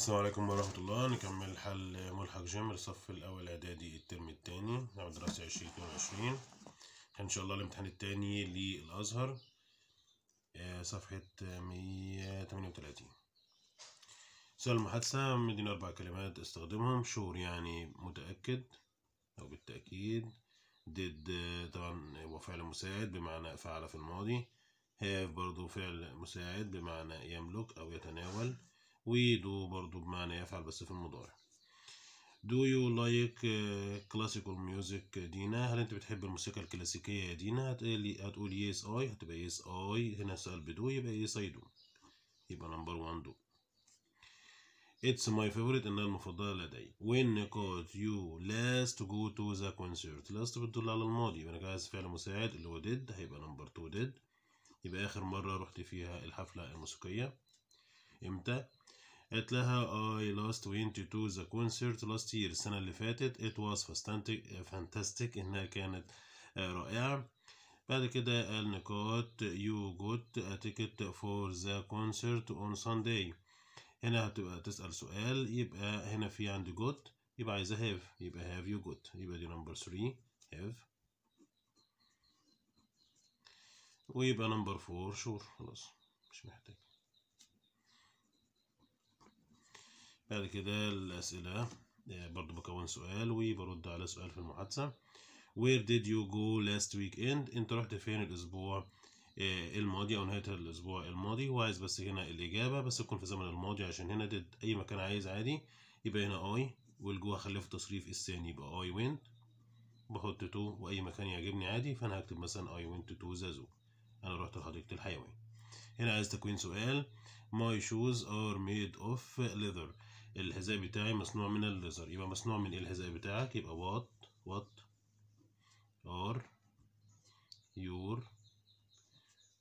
السلام عليكم ورحمة الله نكمل حل ملحق جمر الصف الأول إعدادي الترم التاني نعم دراسة عشرين اتنين وعشرين إن شاء الله الامتحان التاني للأزهر آه، صفحة مية تمانية وتلاتين سؤال المحادثة مدينا أربع كلمات استخدمهم شور يعني متأكد أو بالتأكيد ديد آه، طبعا هو فعل مساعد بمعنى فعل في الماضي هاف برضه فعل مساعد بمعنى يملك أو يتناول ودو برضو بمعنى يفعل بس في المضارع دو يو لايك كلاسيكال ميوزك دينا هل انت بتحب الموسيقى الكلاسيكيه يا دينا هتقولي هتقول يس اي هتبقى يس اي هنا سؤال بدو يبقى يس اي دو يبقى نمبر 1 دو اتس ماي favorite انها المفضله لدي وين كوت يو لاست جو تو ذا كونسرت لاست بتدل على الماضي يبقى انا عايز فعل مساعد اللي هو ديد هيبقى نمبر two ديد يبقى اخر مره رحت فيها الحفله الموسيقيه امتى قالت لها I last went to the concert last year السنة اللي فاتت it was fantastic, fantastic إنها كانت آه، رائعة بعد كده قال نقاط you got a ticket for the concert on Sunday هنا هتبقى تسأل سؤال يبقى هنا في عند got يبقى عايزة have يبقى have you got يبقى دي نمبر 3 have ويبقى نمبر فور شور خلاص مش محتاج بعد كده الأسئلة آه، برضو بكون سؤال وبرد على سؤال في المحادثة Where did you go last weekend أنت رحت فين الأسبوع آه، الماضي أو نهاية الأسبوع الماضي وعايز بس هنا الإجابة بس تكون في زمن الماضي عشان هنا did أي مكان عايز عادي يبقى هنا I والجو هخليه في تصريف الثاني يبقى I went بحط تو وأي مكان يعجبني عادي فأنا هكتب مثلا I went to زازو أنا رحت لحديقة الحيوان هنا عايز تكوين سؤال My shoes are made of leather الحذاء بتاعي مصنوع من الليزر يبقى مصنوع من ايه الحذاء بتاعك يبقى وات وات ار يور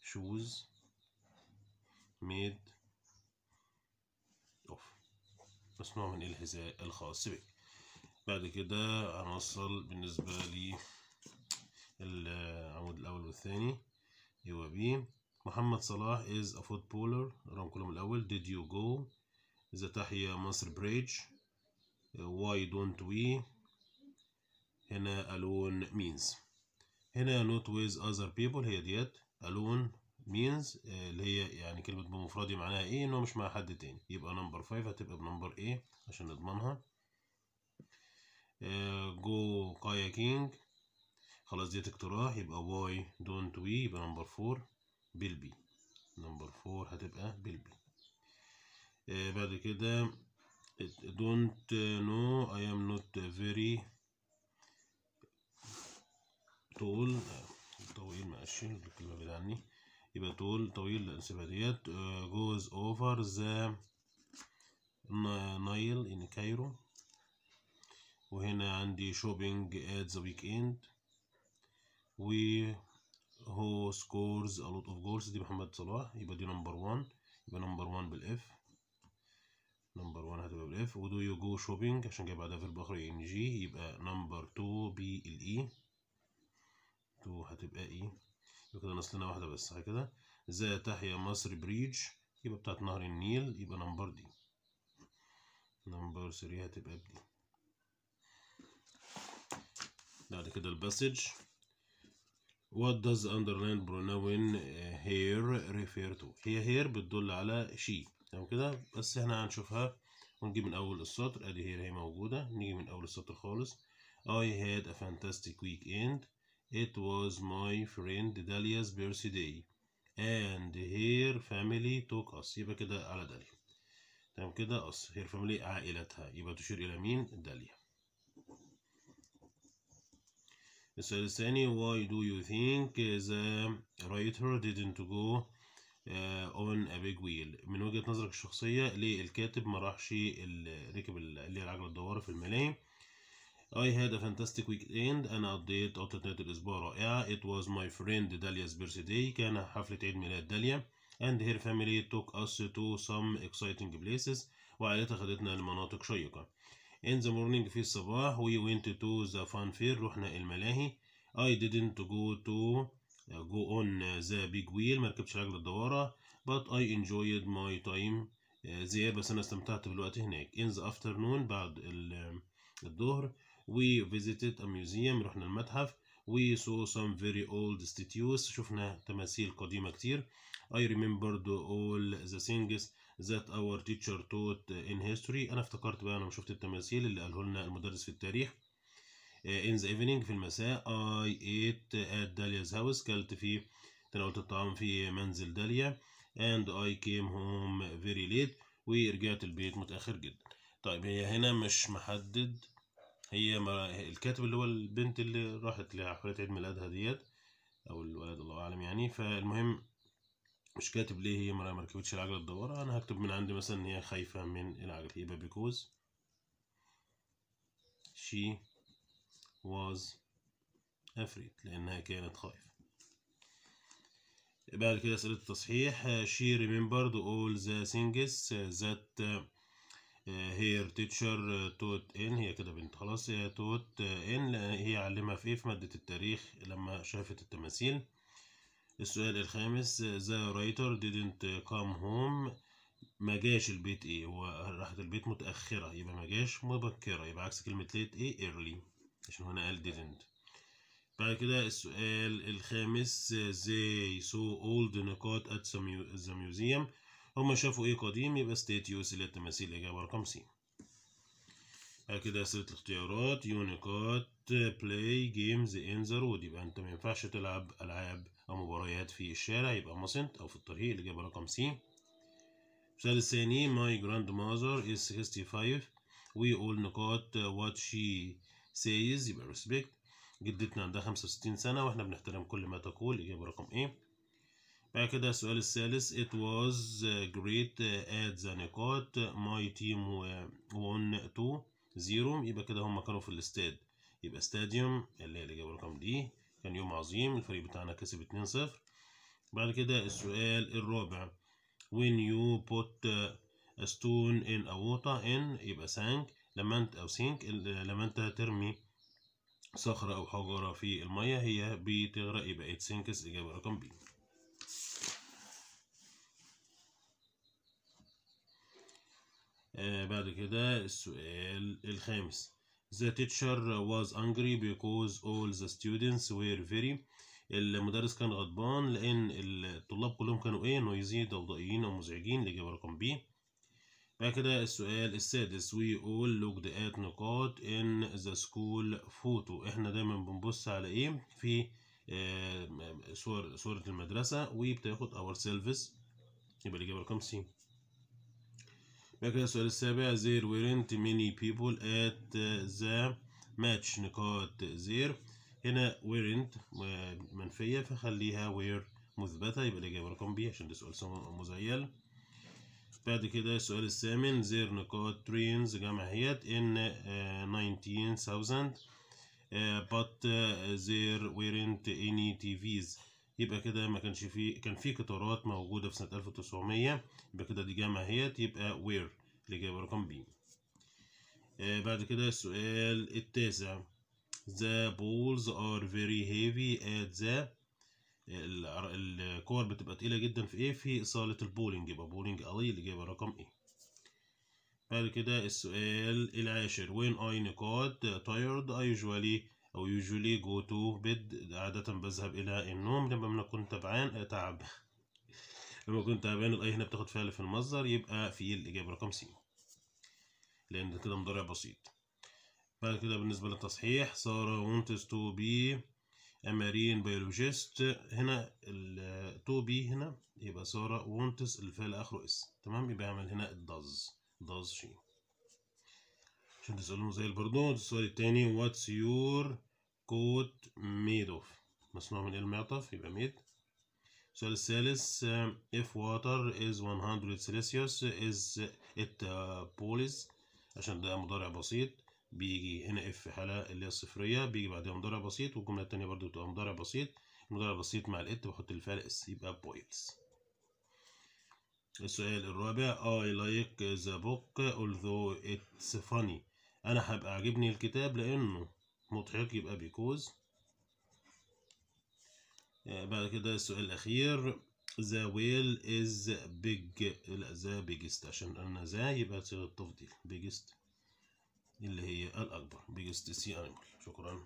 شوز ميد اوف مصنوع من ايه الحذاء الخاص بك بعد كده هنوصل بالنسبة لي العمود الأول والثاني يبقى بي محمد صلاح is a footballer رقم كلهم الأول did you go إذا تحيا مصر بريتش واي دونت وي هنا ألون مينز هنا نوت ويز أذر بيبل هي ديت ألون مينز اللي هي يعني كلمة بمفردي معناها ايه ان هو مش مع حد تاني يبقى نمبر 5 هتبقى بنمبر ايه عشان نضمنها جو كايا كينج خلاص ديت اقتراح يبقى واي دونت وي يبقى نمبر 4 بي نمبر 4 هتبقى بي آه، بعد كده don't آه، know I am not آه، very tall طويل ماشي الكلمة بعيدة عني يبقى طول طويل لا نسيبها ديت goes over the نايل in كايرو وهنا عندي shopping at the weekend و هو scores a lot of goals دي محمد صلاح يبقى دي نمبر 1 يبقى نمبر 1 بالاف اف ودو يو جو شوبينج عشان جاي بعدها في البحر ان جي يبقى نمبر تو بي الاي تو هتبقى اي e. يبقى كده ناقص واحدة بس صح كده زي تحيا مصر بريدج يبقى بتاعت نهر النيل يبقى نمبر دي نمبر 3 هتبقى بدي بعد كده الباسج What does underline pronoun uh, here refer to؟ هي here بتدل على شيء تمام كده بس احنا هنشوفها ونجيب من أول السطر أدي هي هي موجودة نيجي من أول السطر خالص I had a fantastic weekend It was my friend Dalia's birthday and her family took us يبقى كده على داليا تمام كده us her family عائلتها يبقى تشير إلى مين داليا السؤال الثاني why do you think the writer didn't go اون ا بيج ويل من وجهه نظرك الشخصيه ليه الكاتب ما راحش ركب اللي هي العجله الدواره في الملاهي I had a fantastic weekend أنا قضيت قطة الأسبوع رائعة It was my friend داليا's birthday كان حفلة عيد ميلاد داليا and her family took us to some exciting places وعائلتها خدتنا لمناطق شيقة in the morning في الصباح we went to the fun fair رحنا الملاهي I didn't go to go on the big wheel ما ركبتش عجل الدواره but I enjoyed my time there بس انا استمتعت بالوقت هناك in the afternoon بعد الظهر we visited a museum رحنا المتحف we saw some very old statues شفنا تماثيل قديمة كتير I remembered all the things that our teacher taught in history أنا افتكرت بقى أنا شفت التماثيل اللي قاله لنا المدرس في التاريخ آه، in the evening في المساء I ate at Dahlia's house كلت في تناولت الطعام في منزل داليا and I came home very late ورجعت البيت متأخر جدا طيب هي هنا مش محدد هي الكاتب اللي هو البنت اللي راحت لحفلة عيد ميلادها ديت أو الولد الله أعلم يعني فالمهم مش كاتب ليه هي ما ركبتش العجلة الدوارة أنا هكتب من عندي مثلا إن هي خايفة من العجلة يبقى because she was afraid لأنها كانت خايفة بعد كده أسئلة التصحيح she remembered all the things that uh, her teacher taught in هي كده بنت خلاص هي uh, taught in هي علمها في ايه في مادة التاريخ لما شافت التماثيل السؤال الخامس the writer didn't come home ما جاش البيت ايه هو راحت البيت متأخرة يبقى ما جاش مبكرة يبقى عكس كلمة late ايه early عشان هنا قال didn't بعد كده السؤال الخامس they saw old نقاط at the museum هما شافوا ايه قديم يبقى statues اللي هي التماثيل الإجابة رقم سي بعد كده أسئلة الاختيارات يونيكات بلاي جيمز ان ذا road يبقى انت مينفعش تلعب ألعاب أو مباريات في الشارع يبقى مصنت أو في الطريق الإجابة رقم سي السؤال الثاني my grandmother is 65 we all نقاط what she سايز يبقى ريسبكت جدتنا عندها 65 سنة واحنا بنحترم كل ما تقول إجابة رقم إيه بعد كده السؤال الثالث ات واز جريت اد ذا نقاط ماي تيم won 2 0 يبقى كده هم كانوا في الاستاد يبقى ستاديوم اللي هي الإجابة رقم دي كان يوم عظيم الفريق بتاعنا كسب 2 0 بعد كده السؤال الرابع when you put uh, a stone in a water in يبقى sank لما انت او سينك لما انت ترمي صخرة او حجرة في المية هي بتغرق يبقى ات سينكس اجابة رقم بي آه، بعد كده السؤال الخامس The teacher was angry because all the students were very المدرس كان غضبان لأن الطلاب كلهم كانوا إيه نويزي ضوضائيين أو مزعجين الإجابة رقم بي بعد كده السؤال السادس we all looked at نقاط in the school photo احنا دايما بنبص على ايه في آه، صور صورة المدرسة وبتاخد اور service يبقى الإجابة رقم سي يبقى كده السؤال السابع there weren't many people at the match نقاط زير هنا weren't آه، منفية فخليها وير مثبتة يبقى الإجابة رقم بي عشان ده سؤال مزيل بعد كده السؤال الثامن زير نقاط ترينز جمعيات ان 19000 but آه، there weren't any TVs يبقى كده ما كانش فيه كان في قطارات موجودة في سنة 1900 يبقى كده دي جمعيات يبقى اللي الإجابة رقم بي آه، بعد كده السؤال التاسع The balls are very heavy at the الكور بتبقى تقيلة جدا في ايه في صالة البولينج يبقى بولينج اللي الإجابة رقم ايه بعد كده السؤال العاشر وين اي نقاط تايرد I أو usually جو تو بيد عادة بذهب إلى النوم لما بنكون تعبان تعب لما كنت تعبان الأي هنا بتاخد فعل في المصدر يبقى في الإجابة رقم سي لأن كده مضارع بسيط بعد كده بالنسبة للتصحيح سارة wants to be امارين بيولوجيست هنا ال بي هنا يبقى ساره وونتس فيها الاخر اس تمام يبقى اعمل هنا الداز داز شي عشان تسالونه زي البردو السؤال التاني واتس يور كوت ميد اوف مصنوع من ايه المعطف يبقى ميد السؤال الثالث اف واتر از 100 celsius از ات بوليس عشان ده مضارع بسيط بيجي هنا اف حالة اللي هي الصفرية بيجي بعدها مضارع بسيط والجملة التانية برضو بتبقى مضارع بسيط مضارع بسيط مع الات بحط الفارق اس يبقى بويتس السؤال الرابع I like the book although it's funny أنا هبقى عاجبني الكتاب لأنه مضحك يبقى بيكوز آه، بعد كده السؤال الأخير The whale is big لا the biggest عشان أنا ذا يبقى صيغة تفضيل biggest اللي هي الأكبر biggest sea animal شكرا